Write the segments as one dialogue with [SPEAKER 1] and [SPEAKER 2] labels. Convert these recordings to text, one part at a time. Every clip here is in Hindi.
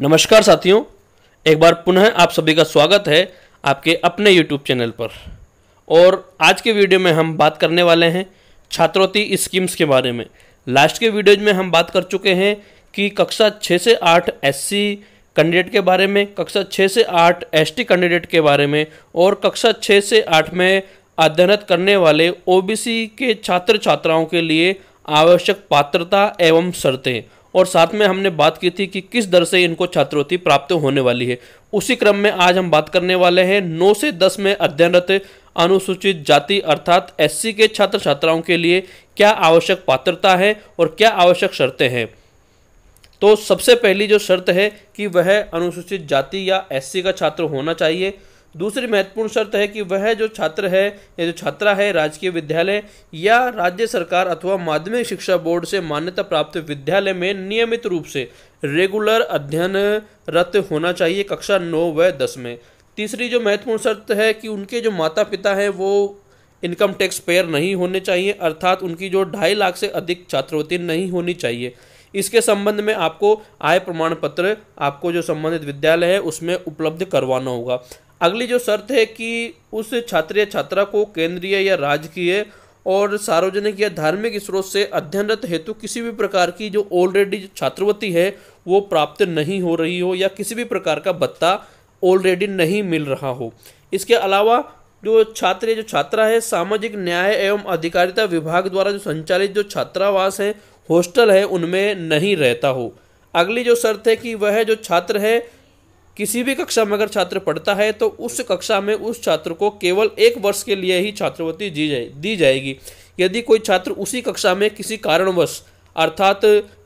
[SPEAKER 1] नमस्कार साथियों एक बार पुनः आप सभी का स्वागत है आपके अपने यूट्यूब चैनल पर और आज के वीडियो में हम बात करने वाले हैं छात्रवृत्ति स्कीम्स के बारे में लास्ट के वीडियोज में हम बात कर चुके हैं कि कक्षा छः से आठ एससी कैंडिडेट के बारे में कक्षा छः से आठ एसटी कैंडिडेट के बारे में और कक्षा छः से आठ में अध्ययनत करने वाले ओबीसी के छात्र छात्राओं के लिए आवश्यक पात्रता एवं शर्तें और साथ में हमने बात की थी कि किस दर से इनको छात्रवृत्ति प्राप्त होने वाली है उसी क्रम में आज हम बात करने वाले हैं नौ से दस में अध्ययनरत अनुसूचित जाति अर्थात एस के छात्र छात्राओं के लिए क्या आवश्यक पात्रता है और क्या आवश्यक शर्तें हैं तो सबसे पहली जो शर्त है कि वह अनुसूचित जाति या एससी का छात्र होना चाहिए दूसरी महत्वपूर्ण शर्त है कि वह जो छात्र है या जो छात्रा है राजकीय विद्यालय या राज्य सरकार अथवा माध्यमिक शिक्षा बोर्ड से मान्यता प्राप्त विद्यालय में नियमित रूप से रेगुलर अध्ययनरत होना चाहिए कक्षा नौ व दस में तीसरी जो महत्वपूर्ण शर्त है कि उनके जो माता पिता हैं वो इनकम टैक्स पेयर नहीं होने चाहिए अर्थात उनकी जो ढाई लाख से अधिक छात्रवृत्ति नहीं होनी चाहिए इसके संबंध में आपको आय प्रमाण पत्र आपको जो संबंधित विद्यालय है उसमें उपलब्ध करवाना होगा अगली जो शर्त है कि उस छात्र या छात्रा को केंद्रीय या राजकीय और सार्वजनिक या धार्मिक स्रोत से अध्ययनरत हेतु किसी भी प्रकार की जो ऑलरेडी छात्रवृत्ति है वो प्राप्त नहीं हो रही हो या किसी भी प्रकार का भत्ता ऑलरेडी नहीं मिल रहा हो इसके अलावा जो छात्र जो छात्रा है सामाजिक न्याय एवं अधिकारिता विभाग द्वारा जो संचालित जो छात्रावास है हॉस्टल है उनमें नहीं रहता हो अगली जो शर्त है कि वह जो छात्र है किसी भी कक्षा में अगर छात्र पढ़ता है तो उस कक्षा में उस छात्र को केवल एक वर्ष के लिए ही छात्रवृत्ति दी जाए दी जाएगी यदि कोई छात्र उसी कक्षा में किसी कारणवश अर्थात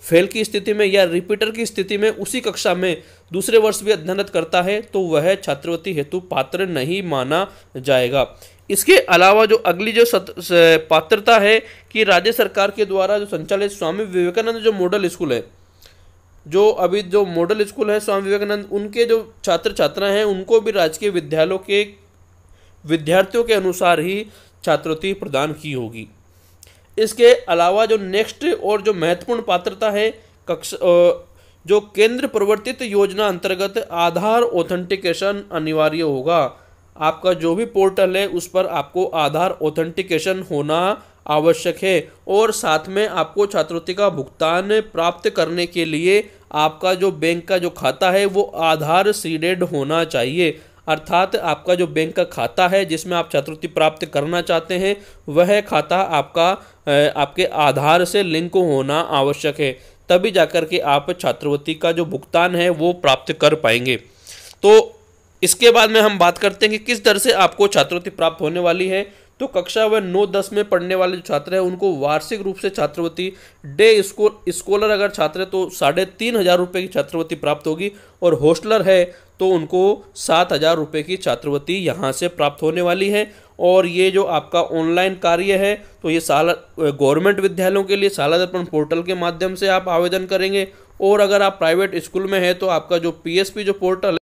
[SPEAKER 1] फेल की स्थिति में या रिपीटर की स्थिति में उसी कक्षा में दूसरे वर्ष भी अध्ययनरत करता है तो वह छात्रवृत्ति हेतु पात्र नहीं माना जाएगा इसके अलावा जो अगली जो सत, पात्रता है कि राज्य सरकार के द्वारा जो संचालित स्वामी विवेकानंद जो मॉडल स्कूल है जो अभी जो मॉडल स्कूल है स्वामी विवेकानंद उनके जो छात्र छात्राएं हैं उनको भी राजकीय विद्यालयों के विद्यार्थियों के अनुसार ही छात्रवृत्ति प्रदान की होगी इसके अलावा जो नेक्स्ट और जो महत्वपूर्ण पात्रता है कक्ष जो केंद्र प्रवर्तित योजना अंतर्गत आधार ऑथेंटिकेशन अनिवार्य होगा आपका जो भी पोर्टल है उस पर आपको आधार ऑथेंटिकेशन होना आवश्यक है और साथ में आपको छात्रवृत्ति का भुगतान प्राप्त करने के लिए आपका जो बैंक का जो खाता है वो आधार सीडेड होना चाहिए अर्थात आपका जो बैंक का खाता है जिसमें आप छात्रवृत्ति प्राप्त करना चाहते हैं वह खाता आपका आपके आधार से लिंक होना आवश्यक है तभी जाकर के आप छात्रवृत्ति का जो भुगतान है वो प्राप्त कर पाएंगे तो इसके बाद में हम बात करते हैं कि किस दर से आपको छात्रवृत्ति प्राप्त होने वाली है तो कक्षा व नौ दस में पढ़ने वाले जो छात्र हैं उनको वार्षिक रूप से छात्रवृत्ति डे स्कूल स्कॉलर अगर छात्र है तो साढ़े तीन हज़ार रुपये की छात्रवृत्ति प्राप्त होगी और हॉस्टलर है तो उनको सात हज़ार रुपये की छात्रवृत्ति यहाँ से प्राप्त होने वाली है और ये जो आपका ऑनलाइन कार्य है तो ये साला गवर्नमेंट विद्यालयों के लिए साला दर्पण पोर्टल के माध्यम से आप आवेदन करेंगे और अगर आप प्राइवेट स्कूल में हैं तो आपका जो पी जो पोर्टल